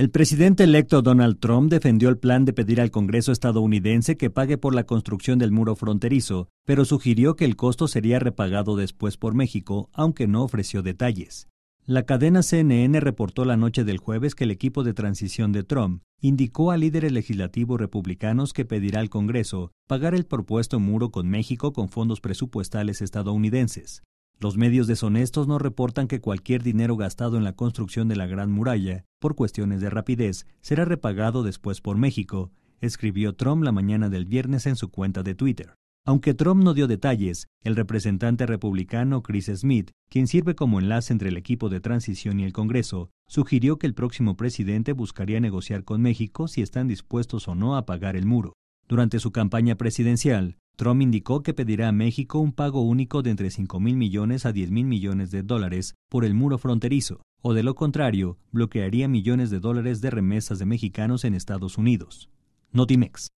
El presidente electo Donald Trump defendió el plan de pedir al Congreso estadounidense que pague por la construcción del muro fronterizo, pero sugirió que el costo sería repagado después por México, aunque no ofreció detalles. La cadena CNN reportó la noche del jueves que el equipo de transición de Trump indicó a líderes legislativos republicanos que pedirá al Congreso pagar el propuesto muro con México con fondos presupuestales estadounidenses. Los medios deshonestos no reportan que cualquier dinero gastado en la construcción de la Gran Muralla, por cuestiones de rapidez, será repagado después por México, escribió Trump la mañana del viernes en su cuenta de Twitter. Aunque Trump no dio detalles, el representante republicano Chris Smith, quien sirve como enlace entre el equipo de transición y el Congreso, sugirió que el próximo presidente buscaría negociar con México si están dispuestos o no a pagar el muro. Durante su campaña presidencial, Trump indicó que pedirá a México un pago único de entre 5 mil millones a 10 mil millones de dólares por el muro fronterizo, o de lo contrario, bloquearía millones de dólares de remesas de mexicanos en Estados Unidos. Notimex.